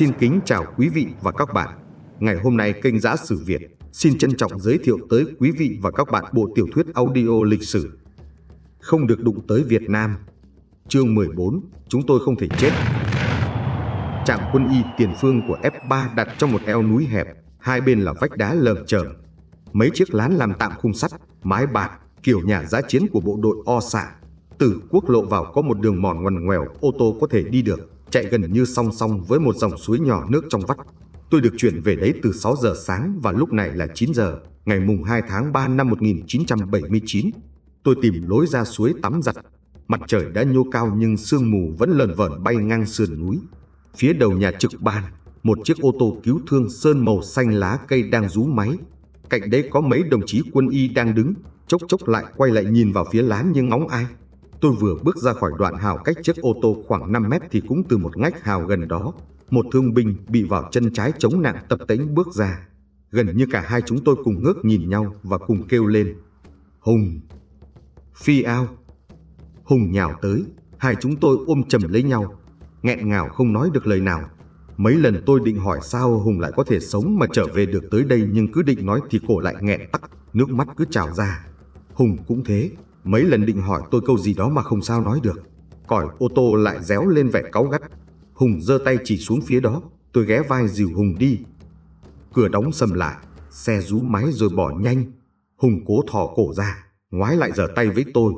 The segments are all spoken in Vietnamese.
xin kính chào quý vị và các bạn. Ngày hôm nay kênh Giã Sử Việt xin trân trọng giới thiệu tới quý vị và các bạn bộ tiểu thuyết audio lịch sử Không được đụng tới Việt Nam Chương 14 Chúng tôi không thể chết Trạm quân y tiền phương của F3 đặt trong một eo núi hẹp Hai bên là vách đá lởm chởm Mấy chiếc lán làm tạm khung sắt, mái bạt Kiểu nhà giã chiến của bộ đội O xạ Từ quốc lộ vào có một đường mòn ngoằn ngoèo Ô tô có thể đi được chạy gần như song song với một dòng suối nhỏ nước trong vắt. Tôi được chuyển về đấy từ 6 giờ sáng và lúc này là 9 giờ, ngày mùng 2 tháng 3 năm 1979. Tôi tìm lối ra suối tắm giặt. Mặt trời đã nhô cao nhưng sương mù vẫn lờn vởn bay ngang sườn núi. Phía đầu nhà trực ban, một chiếc ô tô cứu thương sơn màu xanh lá cây đang rú máy. Cạnh đấy có mấy đồng chí quân y đang đứng, chốc chốc lại quay lại nhìn vào phía lán nhưng ngóng ai. Tôi vừa bước ra khỏi đoạn hào cách chiếc ô tô khoảng 5 mét thì cũng từ một ngách hào gần đó, một thương binh bị vào chân trái chống nặng tập tễnh bước ra. Gần như cả hai chúng tôi cùng ngước nhìn nhau và cùng kêu lên. Hùng! Phi ao! Hùng nhào tới, hai chúng tôi ôm chầm lấy nhau, nghẹn ngào không nói được lời nào. Mấy lần tôi định hỏi sao Hùng lại có thể sống mà trở về được tới đây nhưng cứ định nói thì cổ lại nghẹn tắc, nước mắt cứ trào ra. Hùng cũng thế, mấy lần định hỏi tôi câu gì đó mà không sao nói được. Còi ô tô lại réo lên vẻ cáu gắt. Hùng giơ tay chỉ xuống phía đó, tôi ghé vai dìu Hùng đi. Cửa đóng sầm lại, xe rú máy rồi bỏ nhanh. Hùng cố thò cổ ra, ngoái lại giở tay với tôi.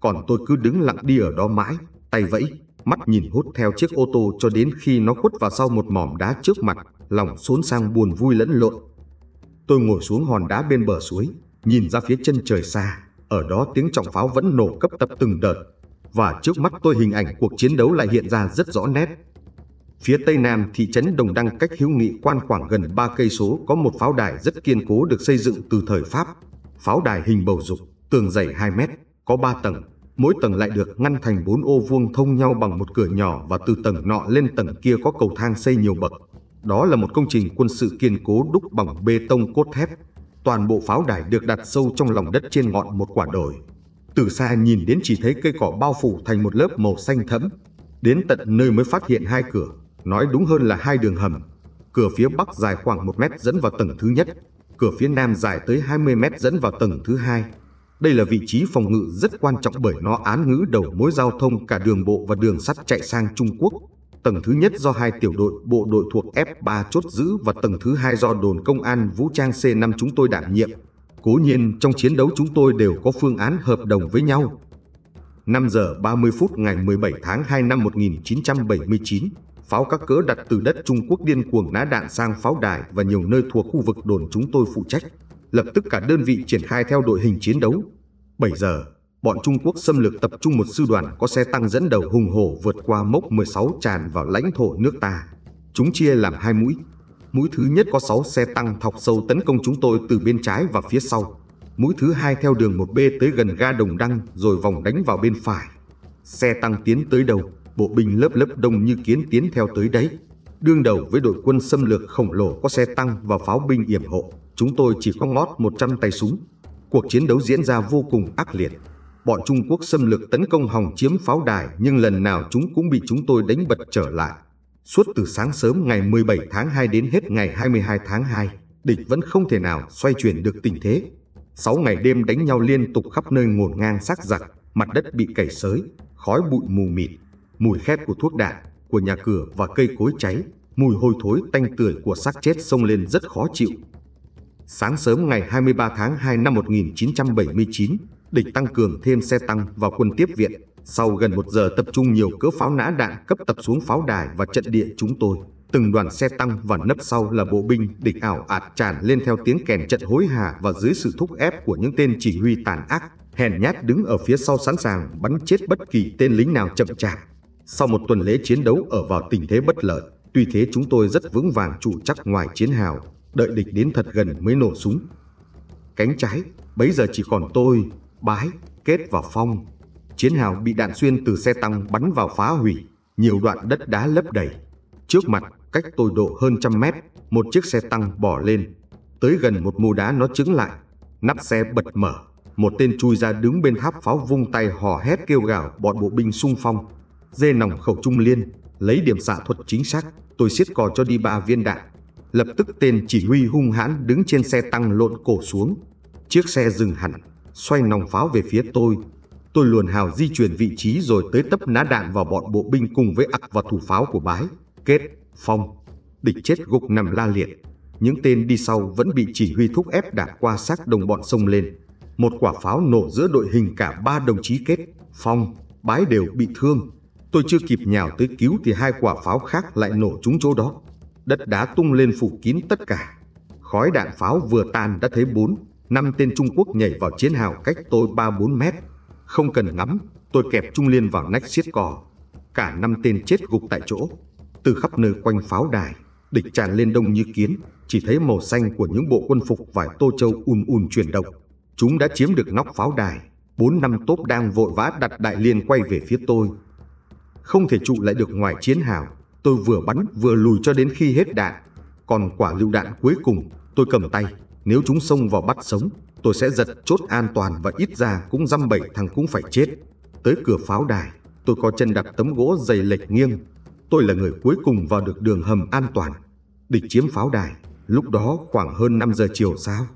Còn tôi cứ đứng lặng đi ở đó mãi, tay vẫy, mắt nhìn hút theo chiếc ô tô cho đến khi nó khuất vào sau một mỏm đá trước mặt, lòng xốn sang buồn vui lẫn lộn. Tôi ngồi xuống hòn đá bên bờ suối, nhìn ra phía chân trời xa, ở đó tiếng trọng pháo vẫn nổ cấp tập từng đợt, và trước mắt tôi hình ảnh cuộc chiến đấu lại hiện ra rất rõ nét. Phía tây nam thị trấn Đồng Đăng cách hữu nghị quan khoảng gần 3 cây số có một pháo đài rất kiên cố được xây dựng từ thời Pháp. Pháo đài hình bầu dục, tường dày 2 mét, có 3 tầng, mỗi tầng lại được ngăn thành 4 ô vuông thông nhau bằng một cửa nhỏ và từ tầng nọ lên tầng kia có cầu thang xây nhiều bậc. Đó là một công trình quân sự kiên cố đúc bằng bê tông cốt thép, Toàn bộ pháo đài được đặt sâu trong lòng đất trên ngọn một quả đồi. Từ xa nhìn đến chỉ thấy cây cỏ bao phủ thành một lớp màu xanh thẫm. Đến tận nơi mới phát hiện hai cửa, nói đúng hơn là hai đường hầm. Cửa phía bắc dài khoảng một mét dẫn vào tầng thứ nhất, cửa phía nam dài tới 20 mét dẫn vào tầng thứ hai. Đây là vị trí phòng ngự rất quan trọng bởi nó án ngữ đầu mối giao thông cả đường bộ và đường sắt chạy sang Trung Quốc tầng thứ nhất do hai tiểu đội bộ đội thuộc F3 chốt giữ và tầng thứ hai do đồn công an vũ trang C5 chúng tôi đảm nhiệm. Cố nhiên trong chiến đấu chúng tôi đều có phương án hợp đồng với nhau. 5 giờ 30 phút ngày 17 tháng 2 năm 1979, pháo các cỡ đặt từ đất Trung Quốc điên cuồng ná đạn sang pháo đài và nhiều nơi thuộc khu vực đồn chúng tôi phụ trách. Lập tức cả đơn vị triển khai theo đội hình chiến đấu. 7 giờ, bọn Trung Quốc xâm lược tập trung một sư đoàn có xe tăng dẫn đầu hùng hổ vượt qua mốc 16 tràn vào lãnh thổ nước ta. Chúng chia làm hai mũi. Mũi thứ nhất có 6 xe tăng thọc sâu tấn công chúng tôi từ bên trái và phía sau. Mũi thứ hai theo đường 1B tới gần ga Đồng Đăng rồi vòng đánh vào bên phải. Xe tăng tiến tới đầu, bộ binh lớp lớp đông như kiến tiến theo tới đấy. Đương đầu với đội quân xâm lược khổng lồ có xe tăng và pháo binh yểm hộ, chúng tôi chỉ có ngót 100 tay súng. Cuộc chiến đấu diễn ra vô cùng ác liệt bọn Trung Quốc xâm lược tấn công hòng chiếm pháo đài nhưng lần nào chúng cũng bị chúng tôi đánh bật trở lại. Suốt từ sáng sớm ngày 17 tháng 2 đến hết ngày 22 tháng 2, địch vẫn không thể nào xoay chuyển được tình thế. Sáu ngày đêm đánh nhau liên tục khắp nơi ngổn ngang sắc giặc, mặt đất bị cày sới, khói bụi mù mịt, mùi khét của thuốc đạn, của nhà cửa và cây cối cháy, mùi hôi thối tanh tưởi của xác chết xông lên rất khó chịu. Sáng sớm ngày 23 tháng 2 năm 1979, địch tăng cường thêm xe tăng vào quân tiếp viện. Sau gần một giờ tập trung nhiều cỡ pháo nã đạn cấp tập xuống pháo đài và trận địa chúng tôi, từng đoàn xe tăng và nấp sau là bộ binh địch ảo ạt tràn lên theo tiếng kèn trận hối hả và dưới sự thúc ép của những tên chỉ huy tàn ác, hèn nhát đứng ở phía sau sẵn sàng bắn chết bất kỳ tên lính nào chậm chạp. Sau một tuần lễ chiến đấu ở vào tình thế bất lợi, tuy thế chúng tôi rất vững vàng trụ chắc ngoài chiến hào, đợi địch đến thật gần mới nổ súng. Cánh trái, bấy giờ chỉ còn tôi, Bái, Kết và Phong. Chiến hào bị đạn xuyên từ xe tăng bắn vào phá hủy, nhiều đoạn đất đá lấp đầy. Trước mặt, cách tôi độ hơn trăm mét, một chiếc xe tăng bỏ lên. Tới gần một mô đá nó trứng lại, nắp xe bật mở. Một tên chui ra đứng bên tháp pháo vung tay hò hét kêu gào bọn bộ binh sung phong. Dê nòng khẩu trung liên, lấy điểm xạ thuật chính xác, tôi siết cò cho đi ba viên đạn. Lập tức tên chỉ huy hung hãn đứng trên xe tăng lộn cổ xuống. Chiếc xe dừng hẳn, xoay nòng pháo về phía tôi. Tôi luồn hào di chuyển vị trí rồi tới tấp ná đạn vào bọn bộ binh cùng với ặc và thủ pháo của bái, kết, phong. Địch chết gục nằm la liệt. Những tên đi sau vẫn bị chỉ huy thúc ép đạp qua xác đồng bọn sông lên. Một quả pháo nổ giữa đội hình cả ba đồng chí kết, phong, bái đều bị thương. Tôi chưa kịp nhào tới cứu thì hai quả pháo khác lại nổ trúng chỗ đó. Đất đá tung lên phủ kín tất cả. Khói đạn pháo vừa tan đã thấy bốn, năm tên Trung Quốc nhảy vào chiến hào cách tôi 3-4 mét. Không cần ngắm, tôi kẹp trung liên vào nách xiết cò. Cả năm tên chết gục tại chỗ. Từ khắp nơi quanh pháo đài, địch tràn lên đông như kiến, chỉ thấy màu xanh của những bộ quân phục vải tô châu un un chuyển động. Chúng đã chiếm được nóc pháo đài, bốn năm tốp đang vội vã đặt đại liên quay về phía tôi. Không thể trụ lại được ngoài chiến hào, tôi vừa bắn vừa lùi cho đến khi hết đạn. Còn quả lựu đạn cuối cùng tôi cầm tay, nếu chúng xông vào bắt sống, tôi sẽ giật chốt an toàn và ít ra cũng dăm bảy thằng cũng phải chết. Tới cửa pháo đài, tôi có chân đặt tấm gỗ dày lệch nghiêng. Tôi là người cuối cùng vào được đường hầm an toàn. Địch chiếm pháo đài, lúc đó khoảng hơn 5 giờ chiều sao.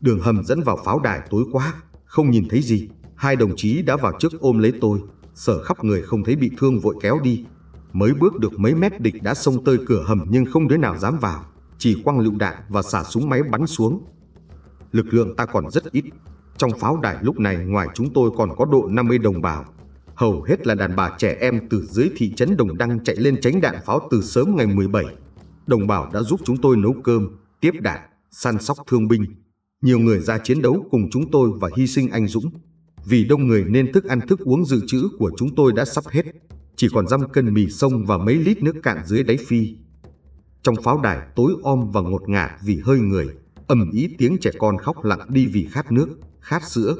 Đường hầm dẫn vào pháo đài tối quá, không nhìn thấy gì. Hai đồng chí đã vào trước ôm lấy tôi, sở khắp người không thấy bị thương vội kéo đi. Mới bước được mấy mét địch đã xông tới cửa hầm nhưng không đứa nào dám vào chỉ quăng lựu đạn và xả súng máy bắn xuống. Lực lượng ta còn rất ít, trong pháo đài lúc này ngoài chúng tôi còn có độ 50 đồng bào. Hầu hết là đàn bà trẻ em từ dưới thị trấn Đồng Đăng chạy lên tránh đạn pháo từ sớm ngày 17. Đồng bào đã giúp chúng tôi nấu cơm, tiếp đạn, săn sóc thương binh. Nhiều người ra chiến đấu cùng chúng tôi và hy sinh anh dũng. Vì đông người nên thức ăn thức uống dự trữ của chúng tôi đã sắp hết. Chỉ còn dăm cân mì sông và mấy lít nước cạn dưới đáy phi. Trong pháo đài tối om và ngột ngạt vì hơi người, ầm ý tiếng trẻ con khóc lặng đi vì khát nước, khát sữa.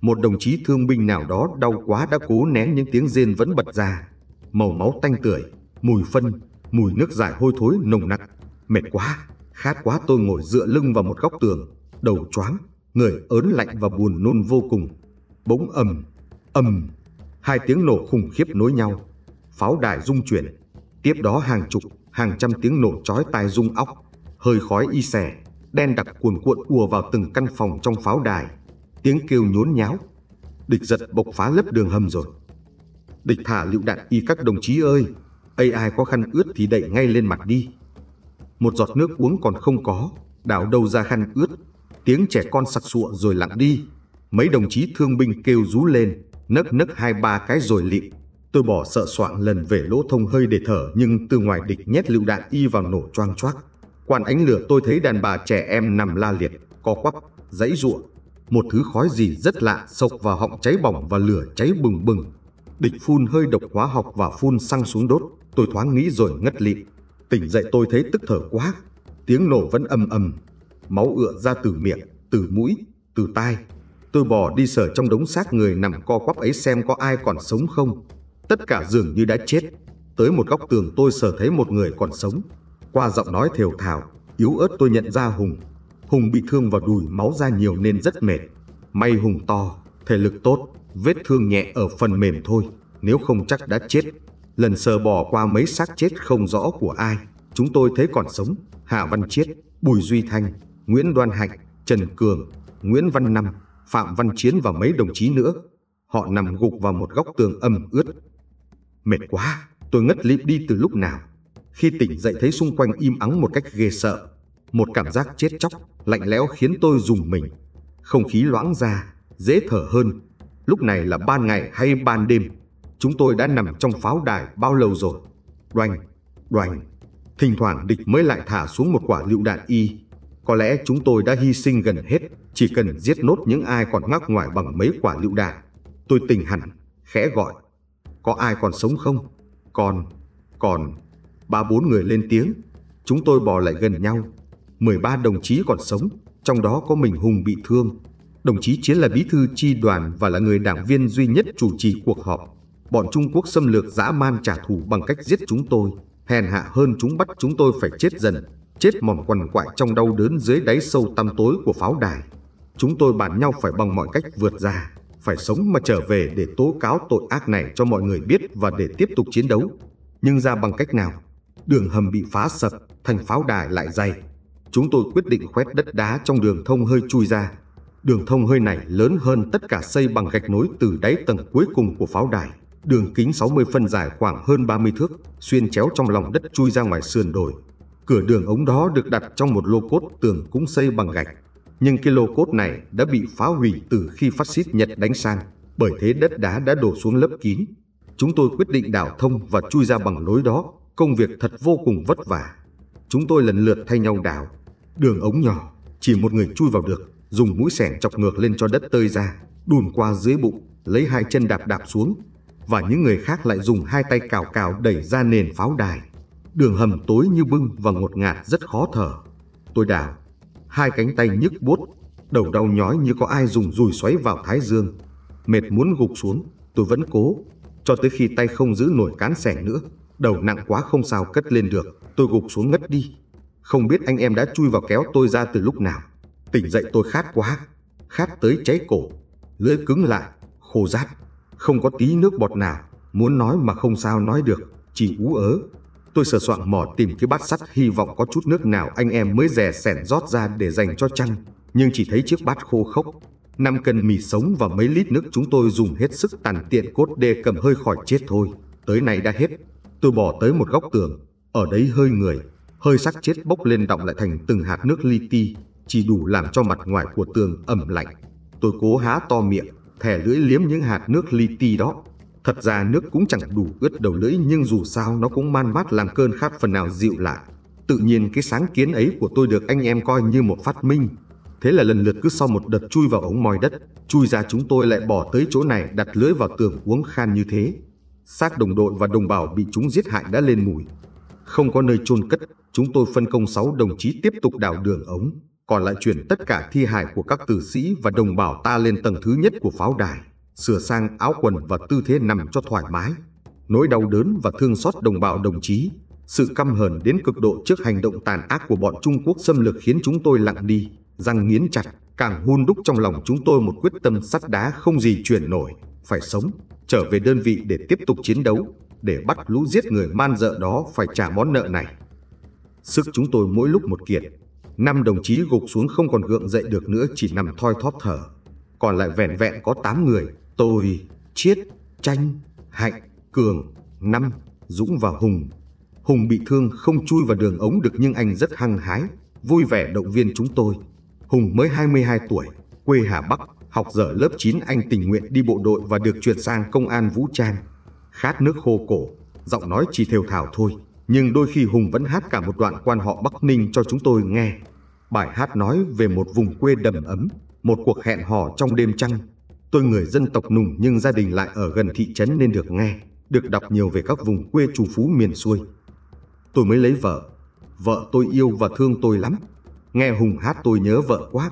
Một đồng chí thương binh nào đó đau quá đã cố nén những tiếng rên vẫn bật ra. Màu máu tanh tưởi, mùi phân, mùi nước giải hôi thối nồng nặc. Mệt quá, khát quá tôi ngồi dựa lưng vào một góc tường, đầu choáng, người ớn lạnh và buồn nôn vô cùng. Bỗng ầm, ầm, hai tiếng nổ khủng khiếp nối nhau. Pháo đài rung chuyển, tiếp đó hàng chục, hàng trăm tiếng nổ chói tai rung óc, hơi khói y xẻ, đen đặc cuồn cuộn ùa vào từng căn phòng trong pháo đài, tiếng kêu nhốn nháo. Địch giật bộc phá lớp đường hầm rồi. Địch thả lựu đạn y các đồng chí ơi, ai có khăn ướt thì đậy ngay lên mặt đi. Một giọt nước uống còn không có, đảo đầu ra khăn ướt, tiếng trẻ con sặc sụa rồi lặng đi. Mấy đồng chí thương binh kêu rú lên, nấc nấc hai ba cái rồi lịm. Tôi bỏ sợ soạng lần về lỗ thông hơi để thở nhưng từ ngoài địch nhét lựu đạn y vào nổ choang choác. Quan ánh lửa tôi thấy đàn bà trẻ em nằm la liệt, co quắp, dãy ruộng. Một thứ khói gì rất lạ sộc vào họng cháy bỏng và lửa cháy bừng bừng. Địch phun hơi độc hóa học và phun xăng xuống đốt. Tôi thoáng nghĩ rồi ngất lịm. Tỉnh dậy tôi thấy tức thở quá. Tiếng nổ vẫn ầm ầm. Máu ựa ra từ miệng, từ mũi, từ tai. Tôi bỏ đi sở trong đống xác người nằm co quắp ấy xem có ai còn sống không. Tất cả dường như đã chết. Tới một góc tường tôi sờ thấy một người còn sống. Qua giọng nói thều thào, yếu ớt tôi nhận ra Hùng. Hùng bị thương vào đùi máu ra nhiều nên rất mệt. May Hùng to, thể lực tốt, vết thương nhẹ ở phần mềm thôi, nếu không chắc đã chết. Lần sờ bỏ qua mấy xác chết không rõ của ai, chúng tôi thấy còn sống, Hà Văn Chiết, Bùi Duy Thanh, Nguyễn Đoan Hạnh, Trần Cường, Nguyễn Văn Năm, Phạm Văn Chiến và mấy đồng chí nữa. Họ nằm gục vào một góc tường ẩm ướt, Mệt quá, tôi ngất lịm đi từ lúc nào. Khi tỉnh dậy thấy xung quanh im ắng một cách ghê sợ. Một cảm giác chết chóc, lạnh lẽo khiến tôi dùng mình. Không khí loãng ra, dễ thở hơn. Lúc này là ban ngày hay ban đêm. Chúng tôi đã nằm trong pháo đài bao lâu rồi. Đoành, đoành. Thỉnh thoảng địch mới lại thả xuống một quả lựu đạn y. Có lẽ chúng tôi đã hy sinh gần hết, chỉ cần giết nốt những ai còn ngắc ngoài bằng mấy quả lựu đạn. Tôi tỉnh hẳn, khẽ gọi có ai còn sống không? Còn, còn, ba bốn người lên tiếng. Chúng tôi bò lại gần nhau. 13 đồng chí còn sống, trong đó có mình Hùng bị thương. Đồng chí Chiến là bí thư chi đoàn và là người đảng viên duy nhất chủ trì cuộc họp. Bọn Trung Quốc xâm lược dã man trả thù bằng cách giết chúng tôi, hèn hạ hơn chúng bắt chúng tôi phải chết dần, chết mòn quằn quại trong đau đớn dưới đáy sâu tăm tối của pháo đài. Chúng tôi bàn nhau phải bằng mọi cách vượt ra phải sống mà trở về để tố cáo tội ác này cho mọi người biết và để tiếp tục chiến đấu. Nhưng ra bằng cách nào? Đường hầm bị phá sập, thành pháo đài lại dày. Chúng tôi quyết định khoét đất đá trong đường thông hơi chui ra. Đường thông hơi này lớn hơn tất cả xây bằng gạch nối từ đáy tầng cuối cùng của pháo đài. Đường kính 60 phân dài khoảng hơn 30 thước, xuyên chéo trong lòng đất chui ra ngoài sườn đồi. Cửa đường ống đó được đặt trong một lô cốt tường cũng xây bằng gạch nhưng cái lô cốt này đã bị phá hủy từ khi phát xít Nhật đánh sang, bởi thế đất đá đã đổ xuống lấp kín. Chúng tôi quyết định đảo thông và chui ra bằng lối đó, công việc thật vô cùng vất vả. Chúng tôi lần lượt thay nhau đảo, đường ống nhỏ, chỉ một người chui vào được, dùng mũi xẻng chọc ngược lên cho đất tơi ra, đùn qua dưới bụng, lấy hai chân đạp đạp xuống, và những người khác lại dùng hai tay cào cào đẩy ra nền pháo đài. Đường hầm tối như bưng và ngột ngạt rất khó thở. Tôi đào, hai cánh tay nhức buốt, đầu đau nhói như có ai dùng dùi xoáy vào thái dương. Mệt muốn gục xuống, tôi vẫn cố, cho tới khi tay không giữ nổi cán sẻ nữa. Đầu nặng quá không sao cất lên được, tôi gục xuống ngất đi. Không biết anh em đã chui vào kéo tôi ra từ lúc nào. Tỉnh dậy tôi khát quá, khát tới cháy cổ, lưỡi cứng lại, khô rát, không có tí nước bọt nào, muốn nói mà không sao nói được, chỉ ú ớ, Tôi sờ soạng mỏ tìm cái bát sắt hy vọng có chút nước nào anh em mới rè sẻn rót ra để dành cho chăn, nhưng chỉ thấy chiếc bát khô khốc. năm cân mì sống và mấy lít nước chúng tôi dùng hết sức tàn tiện cốt đê cầm hơi khỏi chết thôi. Tới nay đã hết. Tôi bỏ tới một góc tường. Ở đấy hơi người. Hơi sắc chết bốc lên đọng lại thành từng hạt nước li ti. Chỉ đủ làm cho mặt ngoài của tường ẩm lạnh. Tôi cố há to miệng, thẻ lưỡi liếm những hạt nước li ti đó Thật ra nước cũng chẳng đủ ướt đầu lưỡi nhưng dù sao nó cũng man mát làm cơn khát phần nào dịu lại. Tự nhiên cái sáng kiến ấy của tôi được anh em coi như một phát minh. Thế là lần lượt cứ sau một đợt chui vào ống moi đất, chui ra chúng tôi lại bỏ tới chỗ này đặt lưỡi vào tường uống khan như thế. Xác đồng đội và đồng bào bị chúng giết hại đã lên mùi. Không có nơi chôn cất, chúng tôi phân công 6 đồng chí tiếp tục đào đường ống, còn lại chuyển tất cả thi hài của các tử sĩ và đồng bào ta lên tầng thứ nhất của pháo đài sửa sang áo quần và tư thế nằm cho thoải mái. Nỗi đau đớn và thương xót đồng bào đồng chí, sự căm hờn đến cực độ trước hành động tàn ác của bọn Trung Quốc xâm lược khiến chúng tôi lặng đi, răng nghiến chặt, càng hun đúc trong lòng chúng tôi một quyết tâm sắt đá không gì chuyển nổi, phải sống, trở về đơn vị để tiếp tục chiến đấu, để bắt lũ giết người man dợ đó phải trả món nợ này. Sức chúng tôi mỗi lúc một kiệt, năm đồng chí gục xuống không còn gượng dậy được nữa chỉ nằm thoi thóp thở, còn lại vẻn vẹn có 8 người, Tôi, Chiết, Tranh, Hạnh, Cường, Năm, Dũng và Hùng. Hùng bị thương không chui vào đường ống được nhưng anh rất hăng hái, vui vẻ động viên chúng tôi. Hùng mới 22 tuổi, quê Hà Bắc, học dở lớp 9 anh tình nguyện đi bộ đội và được chuyển sang công an vũ trang. Khát nước khô cổ, giọng nói chỉ thều thảo thôi, nhưng đôi khi Hùng vẫn hát cả một đoạn quan họ Bắc Ninh cho chúng tôi nghe. Bài hát nói về một vùng quê đầm ấm, một cuộc hẹn hò trong đêm trăng, Tôi người dân tộc Nùng nhưng gia đình lại ở gần thị trấn nên được nghe, được đọc nhiều về các vùng quê trù phú miền xuôi. Tôi mới lấy vợ. Vợ tôi yêu và thương tôi lắm. Nghe Hùng hát tôi nhớ vợ quá.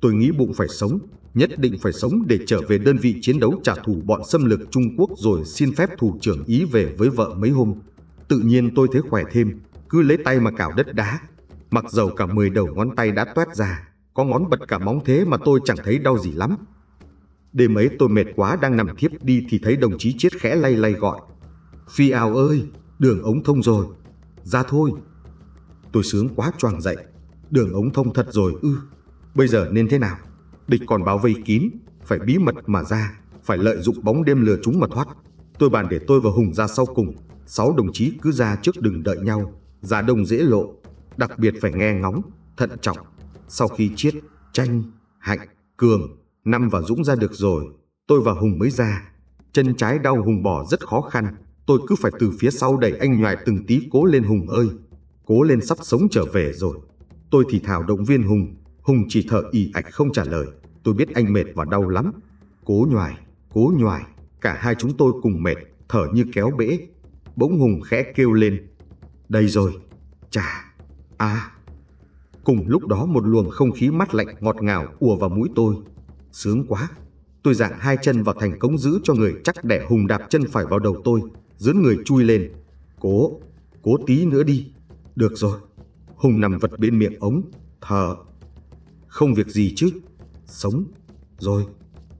Tôi nghĩ bụng phải sống, nhất định phải sống để trở về đơn vị chiến đấu trả thù bọn xâm lược Trung Quốc rồi xin phép thủ trưởng Ý về với vợ mấy hôm. Tự nhiên tôi thấy khỏe thêm, cứ lấy tay mà cào đất đá. Mặc dầu cả 10 đầu ngón tay đã toét ra, có ngón bật cả móng thế mà tôi chẳng thấy đau gì lắm. Đêm ấy tôi mệt quá đang nằm thiếp đi thì thấy đồng chí Chiết khẽ lay lay gọi. Phi ao ơi, đường ống thông rồi. Ra thôi. Tôi sướng quá choàng dậy. Đường ống thông thật rồi ư. bây giờ nên thế nào? Địch còn bao vây kín, phải bí mật mà ra, phải lợi dụng bóng đêm lừa chúng mà thoát. Tôi bàn để tôi và Hùng ra sau cùng. Sáu đồng chí cứ ra trước đừng đợi nhau. Ra đông dễ lộ, đặc biệt phải nghe ngóng, thận trọng. Sau khi chiết, tranh, hạnh, cường Năm và Dũng ra được rồi, tôi và Hùng mới ra. Chân trái đau Hùng bỏ rất khó khăn, tôi cứ phải từ phía sau đẩy anh nhoài từng tí cố lên Hùng ơi. Cố lên sắp sống trở về rồi. Tôi thì thảo động viên Hùng, Hùng chỉ thở ì ạch không trả lời. Tôi biết anh mệt và đau lắm. Cố nhoài, cố nhoài, cả hai chúng tôi cùng mệt, thở như kéo bể. Bỗng Hùng khẽ kêu lên. Đây rồi, chà, à. Cùng lúc đó một luồng không khí mát lạnh ngọt ngào ùa vào mũi tôi, sướng quá. Tôi dạng hai chân vào thành cống giữ cho người chắc đẻ hùng đạp chân phải vào đầu tôi, dướn người chui lên. Cố, cố tí nữa đi. Được rồi. Hùng nằm vật bên miệng ống, thở. Không việc gì chứ. Sống. Rồi.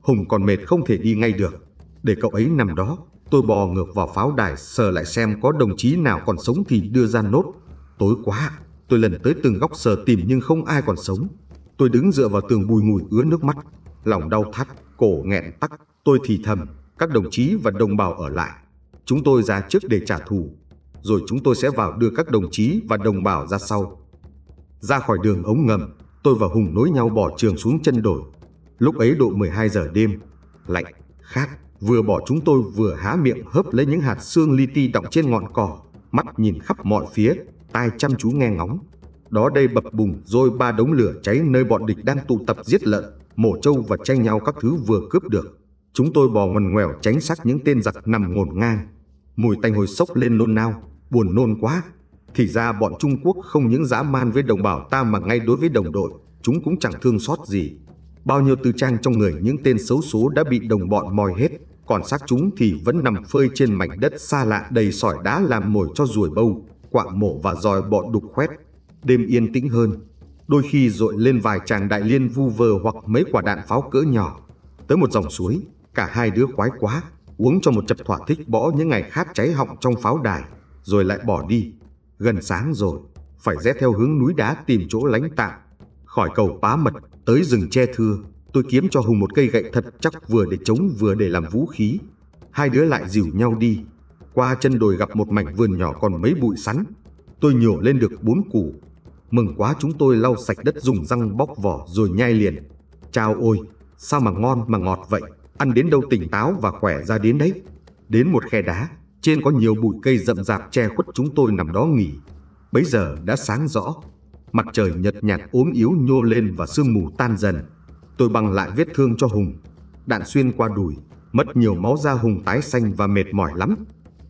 Hùng còn mệt không thể đi ngay được. Để cậu ấy nằm đó, tôi bò ngược vào pháo đài sờ lại xem có đồng chí nào còn sống thì đưa ra nốt. Tối quá, tôi lần tới từng góc sờ tìm nhưng không ai còn sống. Tôi đứng dựa vào tường bùi ngùi ứa nước mắt, lòng đau thắt, cổ nghẹn tắc, tôi thì thầm, các đồng chí và đồng bào ở lại. Chúng tôi ra trước để trả thù, rồi chúng tôi sẽ vào đưa các đồng chí và đồng bào ra sau. Ra khỏi đường ống ngầm, tôi và Hùng nối nhau bỏ trường xuống chân đồi. Lúc ấy độ 12 giờ đêm, lạnh, khát, vừa bỏ chúng tôi vừa há miệng hớp lấy những hạt xương li ti đọng trên ngọn cỏ, mắt nhìn khắp mọi phía, tai chăm chú nghe ngóng. Đó đây bập bùng rồi ba đống lửa cháy nơi bọn địch đang tụ tập giết lợn mổ trâu và tranh nhau các thứ vừa cướp được. Chúng tôi bò ngoằn ngoèo tránh xác những tên giặc nằm ngổn ngang. Mùi tanh hồi sốc lên nôn nao, buồn nôn quá. Thì ra bọn Trung Quốc không những dã man với đồng bào ta mà ngay đối với đồng đội, chúng cũng chẳng thương xót gì. Bao nhiêu tư trang trong người những tên xấu số đã bị đồng bọn moi hết, còn xác chúng thì vẫn nằm phơi trên mảnh đất xa lạ đầy sỏi đá làm mồi cho ruồi bâu, quạ mổ và dòi bọn đục khoét. Đêm yên tĩnh hơn, đôi khi dội lên vài chàng đại liên vu vơ hoặc mấy quả đạn pháo cỡ nhỏ. Tới một dòng suối, cả hai đứa khoái quá, uống cho một chập thỏa thích bỏ những ngày khát cháy họng trong pháo đài, rồi lại bỏ đi. Gần sáng rồi, phải rẽ theo hướng núi đá tìm chỗ lánh tạm. Khỏi cầu pá mật, tới rừng che thưa, tôi kiếm cho Hùng một cây gậy thật chắc vừa để chống vừa để làm vũ khí. Hai đứa lại dìu nhau đi. Qua chân đồi gặp một mảnh vườn nhỏ còn mấy bụi sắn. Tôi nhổ lên được bốn củ, Mừng quá chúng tôi lau sạch đất dùng răng bóc vỏ rồi nhai liền. Chao ôi, sao mà ngon mà ngọt vậy, ăn đến đâu tỉnh táo và khỏe ra đến đấy. Đến một khe đá, trên có nhiều bụi cây rậm rạp che khuất chúng tôi nằm đó nghỉ. Bấy giờ đã sáng rõ, mặt trời nhật nhạt ốm yếu nhô lên và sương mù tan dần. Tôi băng lại vết thương cho Hùng, đạn xuyên qua đùi, mất nhiều máu da Hùng tái xanh và mệt mỏi lắm.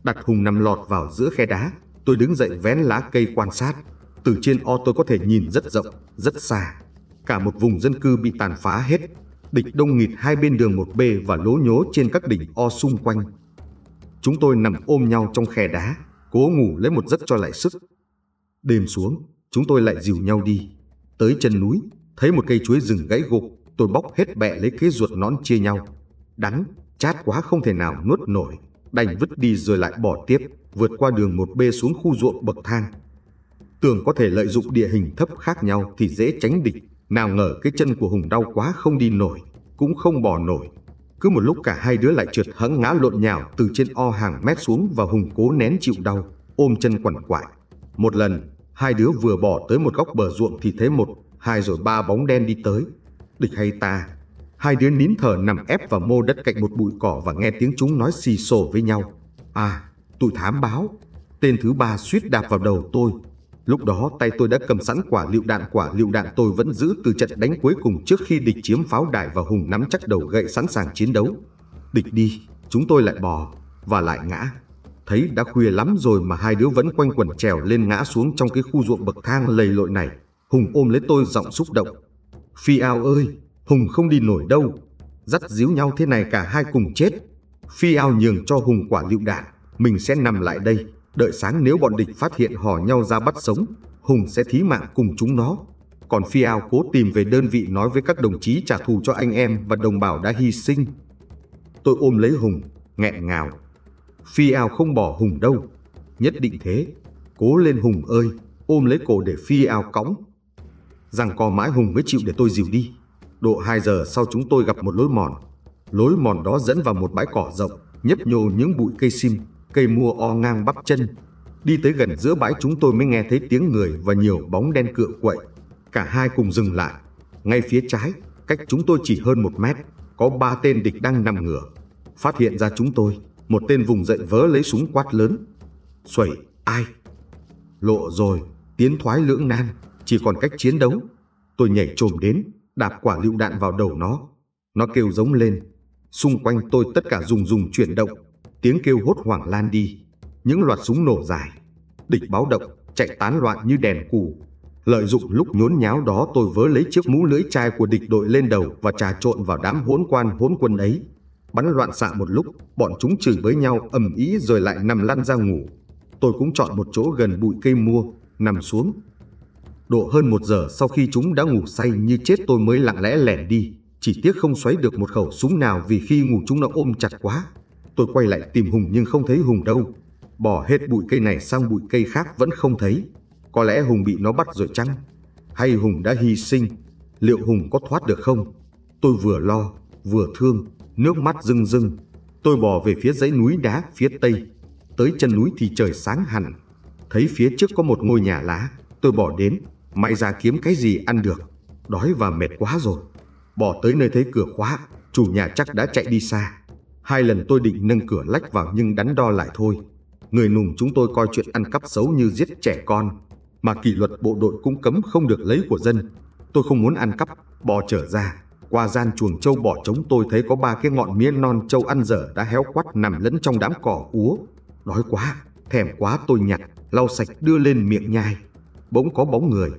Đặt Hùng nằm lọt vào giữa khe đá, tôi đứng dậy vén lá cây quan sát. Từ trên o tôi có thể nhìn rất rộng, rất xa. Cả một vùng dân cư bị tàn phá hết. Địch đông nghịt hai bên đường 1B và lố nhố trên các đỉnh o xung quanh. Chúng tôi nằm ôm nhau trong khe đá, cố ngủ lấy một giấc cho lại sức. Đêm xuống, chúng tôi lại dìu nhau đi. Tới chân núi, thấy một cây chuối rừng gãy gục, tôi bóc hết bẹ lấy kế ruột nón chia nhau. Đắng, chát quá không thể nào nuốt nổi, đành vứt đi rồi lại bỏ tiếp, vượt qua đường một bê xuống khu ruộng bậc thang, tưởng có thể lợi dụng địa hình thấp khác nhau thì dễ tránh địch. Nào ngờ cái chân của Hùng đau quá không đi nổi, cũng không bỏ nổi. Cứ một lúc cả hai đứa lại trượt hẫng ngã lộn nhào từ trên o hàng mét xuống và Hùng cố nén chịu đau, ôm chân quằn quại. Một lần, hai đứa vừa bỏ tới một góc bờ ruộng thì thấy một, hai rồi ba bóng đen đi tới. Địch hay ta? Hai đứa nín thở nằm ép vào mô đất cạnh một bụi cỏ và nghe tiếng chúng nói xì xồ với nhau. À, tụi thám báo. Tên thứ ba suýt đạp vào đầu tôi, Lúc đó tay tôi đã cầm sẵn quả lựu đạn, quả lựu đạn tôi vẫn giữ từ trận đánh cuối cùng trước khi địch chiếm pháo đài và Hùng nắm chắc đầu gậy sẵn sàng chiến đấu. Địch đi, chúng tôi lại bò và lại ngã. Thấy đã khuya lắm rồi mà hai đứa vẫn quanh quẩn trèo lên ngã xuống trong cái khu ruộng bậc thang lầy lội này. Hùng ôm lấy tôi giọng xúc động. Phi ao ơi, Hùng không đi nổi đâu. Dắt díu nhau thế này cả hai cùng chết. Phi ao nhường cho Hùng quả lựu đạn, mình sẽ nằm lại đây. Đợi sáng nếu bọn địch phát hiện hò nhau ra bắt sống, Hùng sẽ thí mạng cùng chúng nó. Còn Phi Ao cố tìm về đơn vị nói với các đồng chí trả thù cho anh em và đồng bào đã hy sinh. Tôi ôm lấy Hùng, nghẹn ngào. Phi Ao không bỏ Hùng đâu. Nhất định thế. Cố lên Hùng ơi, ôm lấy cổ để Phi Ao cõng. Rằng co mãi Hùng mới chịu để tôi dìu đi. Độ 2 giờ sau chúng tôi gặp một lối mòn. Lối mòn đó dẫn vào một bãi cỏ rộng, nhấp nhô những bụi cây sim cây mua o ngang bắp chân. Đi tới gần giữa bãi chúng tôi mới nghe thấy tiếng người và nhiều bóng đen cựa quậy. Cả hai cùng dừng lại. Ngay phía trái, cách chúng tôi chỉ hơn một mét, có ba tên địch đang nằm ngửa. Phát hiện ra chúng tôi, một tên vùng dậy vớ lấy súng quát lớn. Xuẩy, ai? Lộ rồi, tiến thoái lưỡng nan, chỉ còn cách chiến đấu. Tôi nhảy trồm đến, đạp quả lựu đạn vào đầu nó. Nó kêu giống lên. Xung quanh tôi tất cả rùng rùng chuyển động, tiếng kêu hốt hoảng lan đi, những loạt súng nổ dài, địch báo động, chạy tán loạn như đèn cù. Lợi dụng lúc nhốn nháo đó tôi vớ lấy chiếc mũ lưỡi chai của địch đội lên đầu và trà trộn vào đám hỗn quan hỗn quân ấy. Bắn loạn xạ một lúc, bọn chúng chửi với nhau ầm ý rồi lại nằm lăn ra ngủ. Tôi cũng chọn một chỗ gần bụi cây mua, nằm xuống. Độ hơn một giờ sau khi chúng đã ngủ say như chết tôi mới lặng lẽ lẻn đi. Chỉ tiếc không xoáy được một khẩu súng nào vì khi ngủ chúng nó ôm chặt quá. Tôi quay lại tìm Hùng nhưng không thấy Hùng đâu. Bỏ hết bụi cây này sang bụi cây khác vẫn không thấy. Có lẽ Hùng bị nó bắt rồi chăng? Hay Hùng đã hy sinh? Liệu Hùng có thoát được không? Tôi vừa lo, vừa thương, nước mắt rưng rưng. Tôi bò về phía dãy núi đá phía tây. Tới chân núi thì trời sáng hẳn. Thấy phía trước có một ngôi nhà lá. Tôi bỏ đến, mãi ra kiếm cái gì ăn được. Đói và mệt quá rồi. Bỏ tới nơi thấy cửa khóa, chủ nhà chắc đã chạy đi xa. Hai lần tôi định nâng cửa lách vào nhưng đắn đo lại thôi. Người nùng chúng tôi coi chuyện ăn cắp xấu như giết trẻ con, mà kỷ luật bộ đội cũng cấm không được lấy của dân. Tôi không muốn ăn cắp, bò trở ra. Qua gian chuồng trâu bỏ trống tôi thấy có ba cái ngọn mía non trâu ăn dở đã héo quắt nằm lẫn trong đám cỏ úa. Đói quá, thèm quá tôi nhặt, lau sạch đưa lên miệng nhai. Bỗng có bóng người.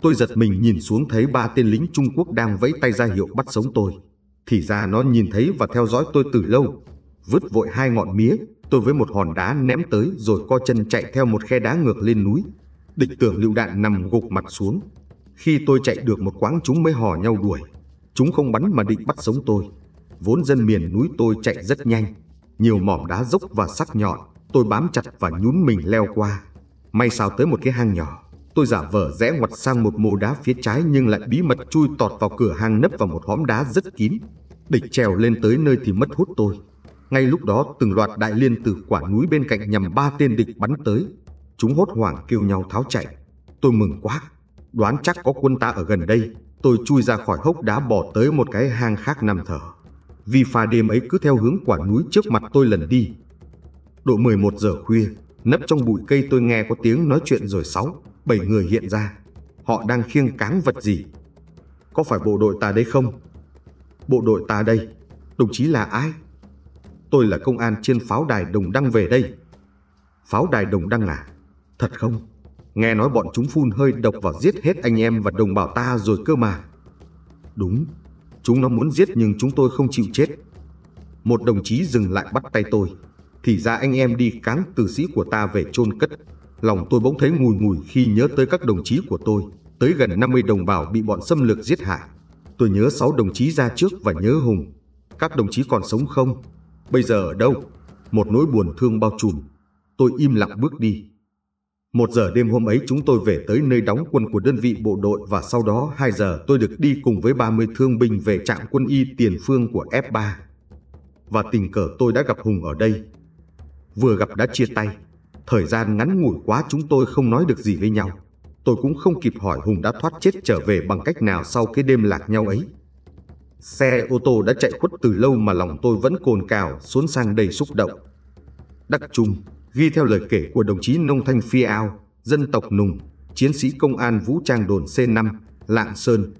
Tôi giật mình nhìn xuống thấy ba tên lính Trung Quốc đang vẫy tay ra hiệu bắt sống tôi. Thì ra nó nhìn thấy và theo dõi tôi từ lâu. Vứt vội hai ngọn mía, tôi với một hòn đá ném tới rồi co chân chạy theo một khe đá ngược lên núi. Địch tưởng lựu đạn nằm gục mặt xuống. Khi tôi chạy được một quãng chúng mới hò nhau đuổi. Chúng không bắn mà định bắt sống tôi. Vốn dân miền núi tôi chạy rất nhanh. Nhiều mỏm đá dốc và sắc nhọn, tôi bám chặt và nhún mình leo qua. May sao tới một cái hang nhỏ Tôi giả vờ rẽ ngoặt sang một mộ đá phía trái nhưng lại bí mật chui tọt vào cửa hang nấp vào một hõm đá rất kín. Địch trèo lên tới nơi thì mất hút tôi. Ngay lúc đó từng loạt đại liên từ quả núi bên cạnh nhằm ba tên địch bắn tới. Chúng hốt hoảng kêu nhau tháo chạy. Tôi mừng quá. Đoán chắc có quân ta ở gần đây. Tôi chui ra khỏi hốc đá bỏ tới một cái hang khác nằm thở. Vì pha đêm ấy cứ theo hướng quả núi trước mặt tôi lần đi. Độ 11 giờ khuya, nấp trong bụi cây tôi nghe có tiếng nói chuyện rồi sáu bảy người hiện ra. Họ đang khiêng cáng vật gì? Có phải bộ đội ta đây không? Bộ đội ta đây, đồng chí là ai? Tôi là công an trên pháo đài Đồng Đăng về đây. Pháo đài Đồng Đăng à? Thật không? Nghe nói bọn chúng phun hơi độc và giết hết anh em và đồng bào ta rồi cơ mà. Đúng, chúng nó muốn giết nhưng chúng tôi không chịu chết. Một đồng chí dừng lại bắt tay tôi. Thì ra anh em đi cáng tử sĩ của ta về chôn cất lòng tôi bỗng thấy ngùi ngùi khi nhớ tới các đồng chí của tôi, tới gần 50 đồng bào bị bọn xâm lược giết hại. Tôi nhớ 6 đồng chí ra trước và nhớ Hùng. Các đồng chí còn sống không? Bây giờ ở đâu? Một nỗi buồn thương bao trùm. Tôi im lặng bước đi. Một giờ đêm hôm ấy chúng tôi về tới nơi đóng quân của đơn vị bộ đội và sau đó 2 giờ tôi được đi cùng với 30 thương binh về trạm quân y tiền phương của F3. Và tình cờ tôi đã gặp Hùng ở đây. Vừa gặp đã chia tay. Thời gian ngắn ngủi quá chúng tôi không nói được gì với nhau. Tôi cũng không kịp hỏi Hùng đã thoát chết trở về bằng cách nào sau cái đêm lạc nhau ấy. Xe ô tô đã chạy khuất từ lâu mà lòng tôi vẫn cồn cào, xuống sang đầy xúc động. Đắc Trung, ghi theo lời kể của đồng chí Nông Thanh Phi Ao, dân tộc Nùng, chiến sĩ công an vũ trang đồn C5, Lạng Sơn.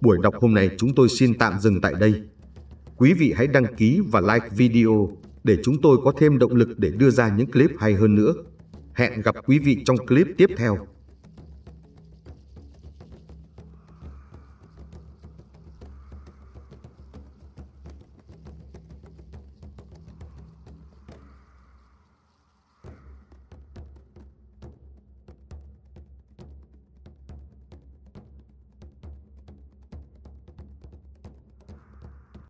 Buổi đọc hôm nay chúng tôi xin tạm dừng tại đây. Quý vị hãy đăng ký và like video để chúng tôi có thêm động lực để đưa ra những clip hay hơn nữa. Hẹn gặp quý vị trong clip tiếp theo.